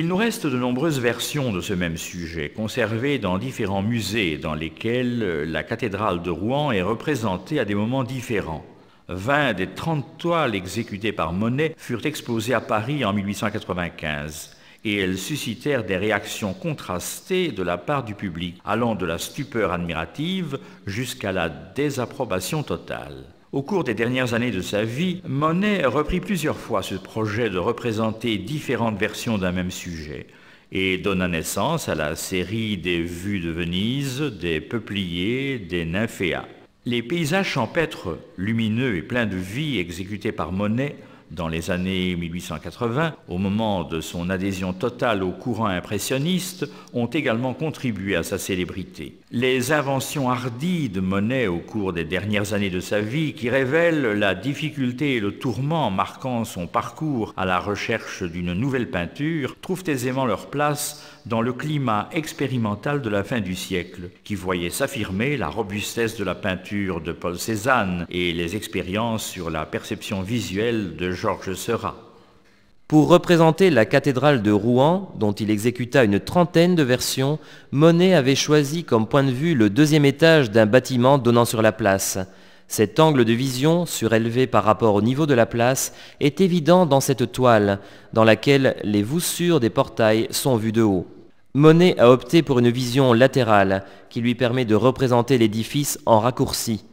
Il nous reste de nombreuses versions de ce même sujet, conservées dans différents musées dans lesquels euh, la cathédrale de Rouen est représentée à des moments différents. 20 des 30 toiles exécutées par Monet furent exposées à Paris en 1895 et elles suscitèrent des réactions contrastées de la part du public, allant de la stupeur admirative jusqu'à la désapprobation totale. Au cours des dernières années de sa vie, Monet reprit plusieurs fois ce projet de représenter différentes versions d'un même sujet et donna naissance à la série des vues de Venise, des peupliers, des nymphéas. Les paysages champêtres, lumineux et pleins de vie exécutés par Monet dans les années 1880, au moment de son adhésion totale au courant impressionniste, ont également contribué à sa célébrité. Les inventions hardies de Monet au cours des dernières années de sa vie, qui révèlent la difficulté et le tourment marquant son parcours à la recherche d'une nouvelle peinture, trouvent aisément leur place dans le climat expérimental de la fin du siècle, qui voyait s'affirmer la robustesse de la peinture de Paul Cézanne et les expériences sur la perception visuelle de Georges Seurat. Pour représenter la cathédrale de Rouen, dont il exécuta une trentaine de versions, Monet avait choisi comme point de vue le deuxième étage d'un bâtiment donnant sur la place. Cet angle de vision, surélevé par rapport au niveau de la place, est évident dans cette toile, dans laquelle les voussures des portails sont vues de haut. Monet a opté pour une vision latérale qui lui permet de représenter l'édifice en raccourci.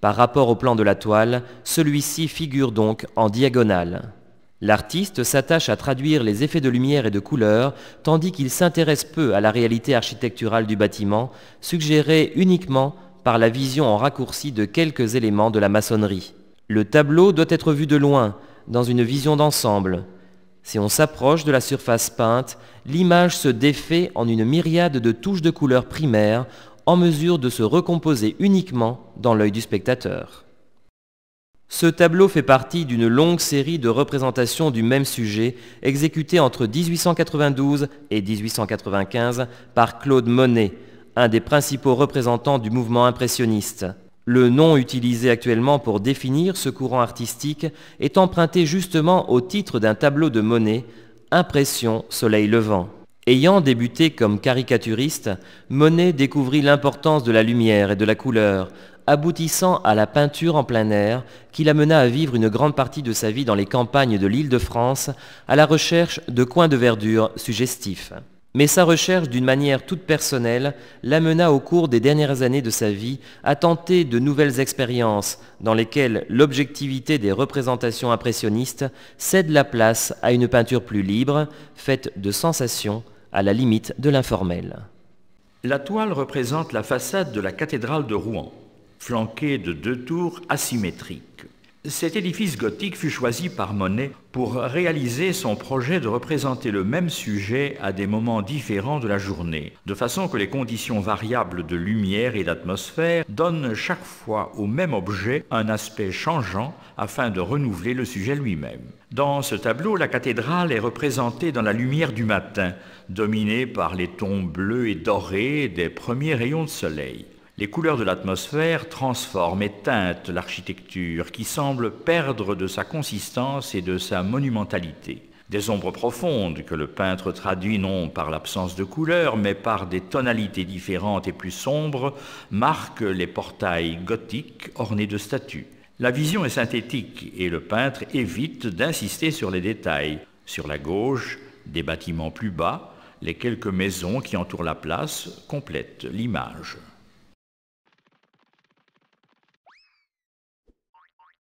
Par rapport au plan de la toile, celui-ci figure donc en diagonale. L'artiste s'attache à traduire les effets de lumière et de couleur, tandis qu'il s'intéresse peu à la réalité architecturale du bâtiment, suggérée uniquement par la vision en raccourci de quelques éléments de la maçonnerie. Le tableau doit être vu de loin, dans une vision d'ensemble. Si on s'approche de la surface peinte, l'image se défait en une myriade de touches de couleurs primaires en mesure de se recomposer uniquement dans l'œil du spectateur. Ce tableau fait partie d'une longue série de représentations du même sujet exécutées entre 1892 et 1895 par Claude Monet, un des principaux représentants du mouvement impressionniste. Le nom utilisé actuellement pour définir ce courant artistique est emprunté justement au titre d'un tableau de Monet, Impression Soleil Levant. Ayant débuté comme caricaturiste, Monet découvrit l'importance de la lumière et de la couleur, aboutissant à la peinture en plein air qui l'amena à vivre une grande partie de sa vie dans les campagnes de l'Île-de-France à la recherche de coins de verdure suggestifs. Mais sa recherche d'une manière toute personnelle l'amena au cours des dernières années de sa vie à tenter de nouvelles expériences dans lesquelles l'objectivité des représentations impressionnistes cède la place à une peinture plus libre, faite de sensations à la limite de l'informel. La toile représente la façade de la cathédrale de Rouen, flanquée de deux tours asymétriques. Cet édifice gothique fut choisi par Monet pour réaliser son projet de représenter le même sujet à des moments différents de la journée, de façon que les conditions variables de lumière et d'atmosphère donnent chaque fois au même objet un aspect changeant afin de renouveler le sujet lui-même. Dans ce tableau, la cathédrale est représentée dans la lumière du matin, dominée par les tons bleus et dorés des premiers rayons de soleil. Les couleurs de l'atmosphère transforment et teintent l'architecture qui semble perdre de sa consistance et de sa monumentalité. Des ombres profondes que le peintre traduit non par l'absence de couleurs, mais par des tonalités différentes et plus sombres, marquent les portails gothiques ornés de statues. La vision est synthétique et le peintre évite d'insister sur les détails. Sur la gauche, des bâtiments plus bas, les quelques maisons qui entourent la place complètent l'image.